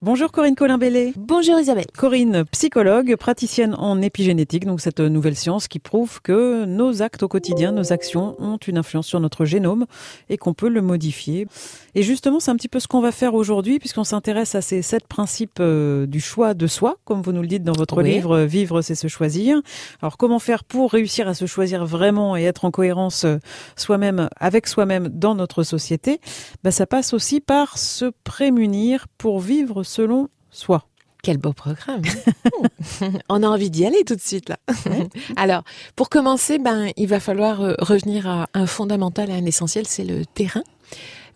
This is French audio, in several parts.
Bonjour Corinne Colin-Bellé. Bonjour Isabelle. Corinne, psychologue, praticienne en épigénétique, donc cette nouvelle science qui prouve que nos actes au quotidien, nos actions ont une influence sur notre génome et qu'on peut le modifier. Et justement, c'est un petit peu ce qu'on va faire aujourd'hui puisqu'on s'intéresse à ces sept principes euh, du choix de soi, comme vous nous le dites dans votre livre euh, Vivre, c'est se choisir. Alors comment faire pour réussir à se choisir vraiment et être en cohérence euh, soi-même avec soi-même dans notre société bah, Ça passe aussi par se prémunir pour vivre selon soi. Quel beau programme. Hein. On a envie d'y aller tout de suite là. Alors, pour commencer, ben, il va falloir euh, revenir à un fondamental, à un essentiel, c'est le terrain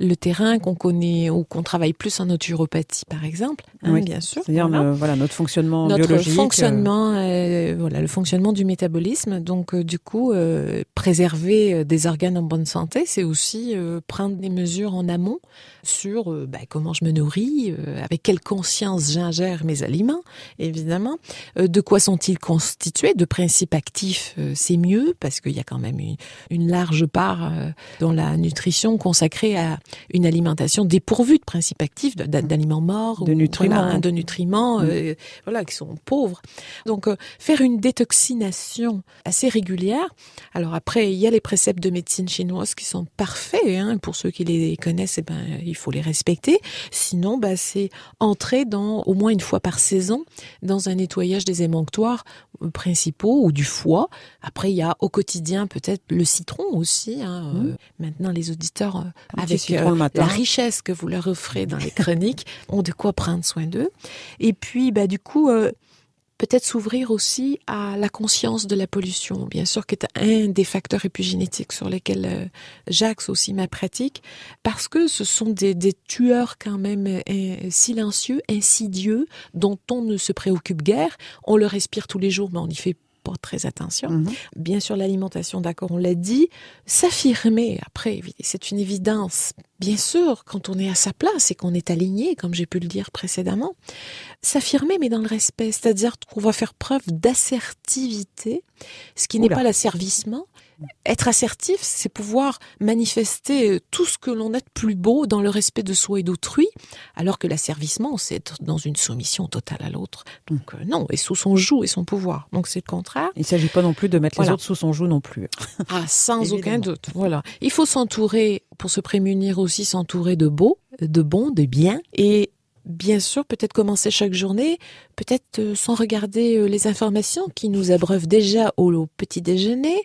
le terrain qu'on connaît ou qu'on travaille plus en naturopathie, par exemple, hein, oui. bien sûr. C'est-à-dire voilà. notre fonctionnement notre euh. fonctionnement, euh, voilà, le fonctionnement du métabolisme. Donc, euh, du coup, préserver des organes en bonne santé, c'est aussi prendre des mesures en amont sur bah, comment je me nourris, avec quelle conscience j'ingère mes aliments, évidemment, de quoi sont-ils constitués, de principes actifs, c'est mieux parce qu'il y a quand même une large part dans la nutrition consacrée à une alimentation dépourvue de principes actifs, d'aliments morts, de nutriments, de nutriments, mm. euh, voilà, qui sont pauvres. Donc euh, faire une détoxination assez régulière. Alors après, il y a les préceptes de médecine chinoise qui sont parfaits. Hein. pour ceux qui les connaissent, eh ben il faut les respecter. Sinon, bah, c'est entrer dans au moins une fois par saison dans un nettoyage des émanctoires principaux ou du foie. Après, il y a au quotidien peut-être le citron aussi. Hein, mmh. euh, maintenant, les auditeurs, euh, avec euh, la richesse que vous leur offrez dans les chroniques, ont de quoi prendre soin d'eux. Et puis, bah, du coup, peut-être s'ouvrir aussi à la conscience de la pollution, bien sûr, qui est un des facteurs épigénétiques sur lesquels euh, j'axe aussi ma pratique, parce que ce sont des, tueurs quand même euh, euh, silencieux, insidieux, dont on ne se préoccupe guère. On le respire tous les jours, mais on n'y fait porte très attention. Mhm. Bien sûr, l'alimentation, d'accord, on l'a dit. S'affirmer, après, c'est une évidence. Bien sûr, quand on est à sa place et qu'on est aligné, comme j'ai pu le dire précédemment, s'affirmer, mais dans le respect, c'est-à-dire qu'on va faire preuve d'assertivité, ce qui n'est pas l'asservissement, être assertif, c'est pouvoir manifester euh, tout ce que l'on a de plus beau dans le respect de soi et d'autrui, alors que l'asservissement, c'est être dans une soumission totale à l'autre. Donc euh, non, et sous son joug et son pouvoir. Donc c'est le contraire. Il ne s'agit pas non plus de mettre les autres sous son joug non plus. Ah, sans aucun doute. Voilà. Il faut s'entourer, pour se prémunir aussi, s'entourer de beaux, de bons, de biens, et bien sûr, peut-être commencer chaque journée, peut-être euh, sans regarder euh, les informations qui nous abreuvent déjà au petit déjeuner,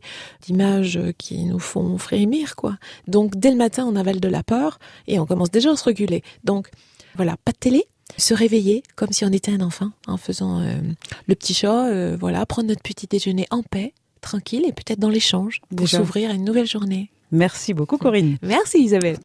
d'images euh, qui nous font frémir, quoi. Donc, dès le matin, on avale de la peur et on commence déjà à se reculer. Donc, voilà, pas de télé, se réveiller comme si on était un enfant en faisant le petit chat, voilà, prendre notre petit déjeuner en paix, tranquille et peut-être dans l'échange pour s'ouvrir à une nouvelle journée. Merci beaucoup Corinne. Merci Isabelle.